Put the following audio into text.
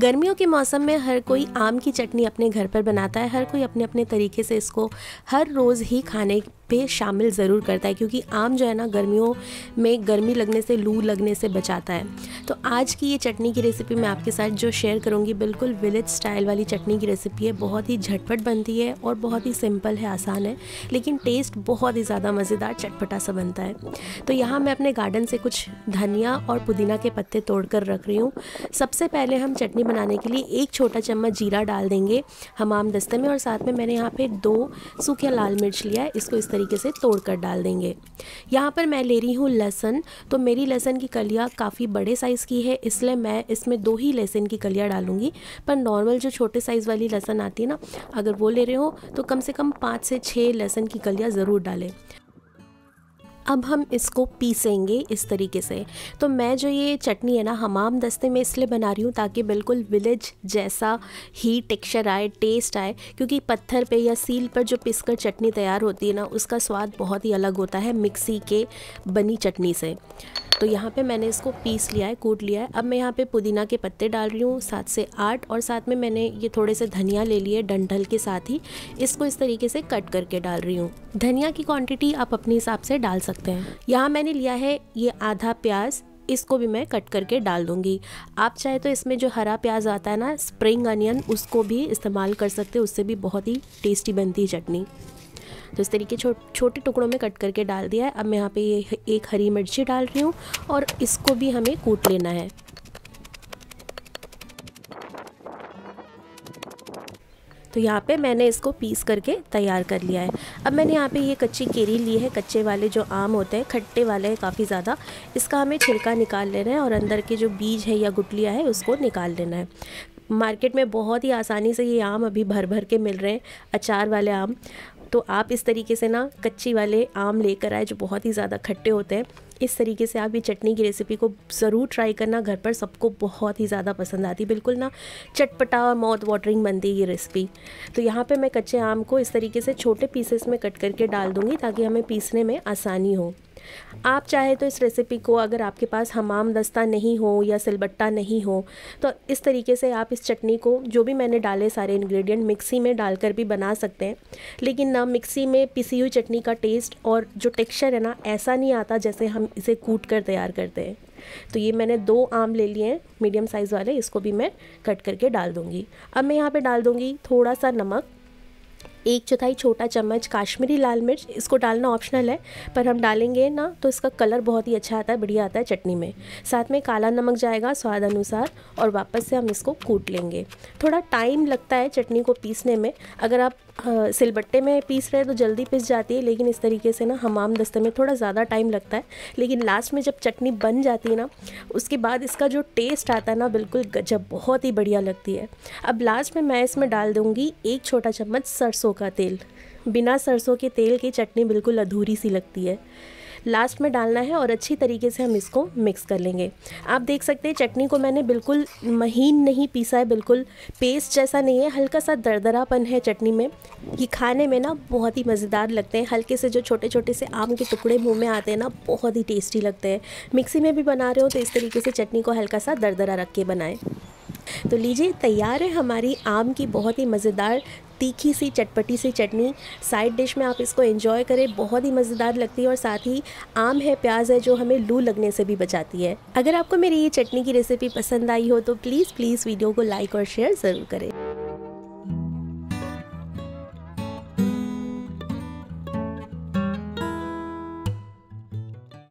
गर्मियों के मौसम में हर कोई हम्म। आम की चटनी अपने घर पर बनाता है हर कोई अपने अपने तरीके से इसको हर रोज़ ही खाने पे शामिल ज़रूर करता है क्योंकि आम जो है ना गर्मियों में गर्मी लगने से लू लगने से बचाता है तो आज की ये चटनी की रेसिपी मैं आपके साथ जो शेयर करूँगी बिल्कुल विलेज स्टाइल वाली चटनी की रेसिपी है बहुत ही झटपट बनती है और बहुत ही सिंपल है आसान है लेकिन टेस्ट बहुत ही ज़्यादा मज़ेदार चटपटा सा बनता है तो यहाँ मैं अपने गार्डन से कुछ धनिया और पुदीना के पत्ते तोड़ कर रख रही हूँ सबसे पहले हम चटनी बनाने के लिए एक छोटा चम्मच जीरा डाल देंगे हमाम दस्ते में और साथ में मैंने यहाँ पर दो सूखे लाल मिर्च लिया है इसको इस तरीके से तोड़ कर डाल देंगे यहाँ पर मैं ले रही हूँ लहसन तो मेरी लहसन की कलियाँ काफ़ी बड़े साइज़ की है इसलिए मैं इसमें दो ही लहसन की कलियाँ डालूंगी पर नॉर्मल जो छोटे साइज़ वाली लहसन आती है ना अगर वो ले रहे हो तो कम से कम पाँच से छः लहसन की कलियाँ ज़रूर डालें अब हम इसको पीसेंगे इस तरीके से तो मैं जो ये चटनी है ना हमाम दस्ते में इसलिए बना रही हूँ ताकि बिल्कुल विलेज जैसा ही टेक्सचर आए टेस्ट आए क्योंकि पत्थर पे या सील पर जो पिसकर चटनी तैयार होती है ना उसका स्वाद बहुत ही अलग होता है मिक्सी के बनी चटनी से तो यहाँ पे मैंने इसको पीस लिया है कूट लिया है अब मैं यहाँ पे पुदीना के पत्ते डाल रही हूँ सात से आठ और साथ में मैंने ये थोड़े से धनिया ले लिए डंठल के साथ ही इसको इस तरीके से कट करके डाल रही हूँ धनिया की क्वांटिटी आप अपने हिसाब से डाल सकते हैं यहाँ मैंने लिया है ये आधा प्याज इसको भी मैं कट करके डाल दूंगी आप चाहे तो इसमें जो हरा प्याज आता है ना स्प्रिंग अनियन उसको भी इस्तेमाल कर सकते हो उससे भी बहुत ही टेस्टी बनती है चटनी तो इस तरीके छो, छोटे टुकड़ों में कट करके डाल दिया है अब मैं यहाँ पे ये एक हरी मिर्ची डाल रही हूँ और इसको भी हमें कूट लेना है तो यहाँ पे मैंने इसको पीस करके तैयार कर लिया है अब मैंने यहाँ पे ये कच्ची केरी ली है कच्चे वाले जो आम होते हैं खट्टे वाले हैं काफ़ी ज़्यादा इसका हमें छिलका निकाल लेना है और अंदर के जो बीज है या गुटलिया है उसको निकाल लेना है मार्केट में बहुत ही आसानी से ये आम अभी भर भर के मिल रहे हैं अचार वाले आम तो आप इस तरीके से ना कच्ची वाले आम लेकर आए जो बहुत ही ज़्यादा खट्टे होते हैं इस तरीके से आप ये चटनी की रेसिपी को ज़रूर ट्राई करना घर पर सबको बहुत ही ज़्यादा पसंद आती बिल्कुल ना चटपटा और माउथ वाटरिंग बनती है ये रेसिपी तो यहाँ पे मैं कच्चे आम को इस तरीके से छोटे पीसेस में कट करके डाल दूँगी ताकि हमें पीसने में आसानी हो आप चाहे तो इस रेसिपी को अगर आपके पास हमाम दस्ता नहीं हो या सिलबट्टा नहीं हो तो इस तरीके से आप इस चटनी को जो भी मैंने डाले सारे इंग्रेडिएंट मिक्सी में डालकर भी बना सकते हैं लेकिन ना मिक्सी में पिसी हुई चटनी का टेस्ट और जो टेक्सचर है ना ऐसा नहीं आता जैसे हम इसे कूट कर तैयार करते हैं तो ये मैंने दो आम ले लिए हैं मीडियम साइज़ वाले इसको भी मैं कट करके डाल दूँगी अब मैं यहाँ पे डाल दूँगी थोड़ा सा नमक एक चौथाई छोटा चम्मच काश्मीरी लाल मिर्च इसको डालना ऑप्शनल है पर हम डालेंगे ना तो इसका कलर बहुत ही अच्छा आता है बढ़िया आता है चटनी में साथ में काला नमक जाएगा स्वाद अनुसार और वापस से हम इसको कूट लेंगे थोड़ा टाइम लगता है चटनी को पीसने में अगर आप सिलबट्टे में पीस रहे तो जल्दी पिस जाती है लेकिन इस तरीके से ना हमाम दस्ते में थोड़ा ज़्यादा टाइम लगता है लेकिन लास्ट में जब चटनी बन जाती है ना उसके बाद इसका जो टेस्ट आता है ना बिल्कुल गजब बहुत ही बढ़िया लगती है अब लास्ट में मैं इसमें डाल दूँगी एक छोटा चम्मच सरसों का तेल बिना सरसों के तेल की चटनी बिल्कुल अधूरी सी लगती है लास्ट में डालना है और अच्छी तरीके से हम इसको मिक्स कर लेंगे आप देख सकते हैं चटनी को मैंने बिल्कुल महीन नहीं पीसा है बिल्कुल पेस्ट जैसा नहीं है हल्का सा दरदरापन है चटनी में ये खाने में ना बहुत ही मज़ेदार लगते हैं हल्के से जो छोटे छोटे से आम के टुकड़े मुँह में आते हैं ना बहुत ही टेस्टी लगते हैं मिक्सी में भी बना रहे हो तो इस तरीके से चटनी को हल्का सा दरदरा रख के बनाएँ तो लीजिए तैयार है हमारी आम की बहुत ही मज़ेदार तीखी सी चटपटी सी चटनी साइड डिश में आप इसको एंजॉय करें बहुत ही मज़ेदार लगती है और साथ ही आम है प्याज है जो हमें लू लगने से भी बचाती है अगर आपको मेरी ये चटनी की रेसिपी पसंद आई हो तो प्लीज़ प्लीज़ वीडियो को लाइक और शेयर ज़रूर करें